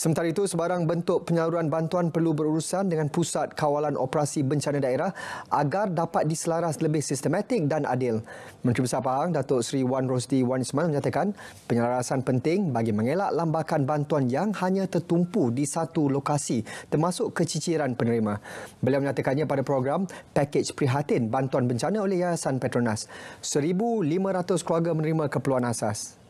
Sementara itu, sebarang bentuk penyaluran bantuan perlu berurusan dengan Pusat Kawalan Operasi Bencana Daerah agar dapat diselaras lebih sistematik dan adil. Menteri Besar Pahang, Datuk Seri Wan Rosdi Wan Ismail menyatakan penyelarasan penting bagi mengelak lambakan bantuan yang hanya tertumpu di satu lokasi termasuk keciciran penerima. Beliau menyatakannya pada program Pakej Prihatin Bantuan Bencana oleh Yayasan Petronas. 1,500 keluarga menerima keperluan asas.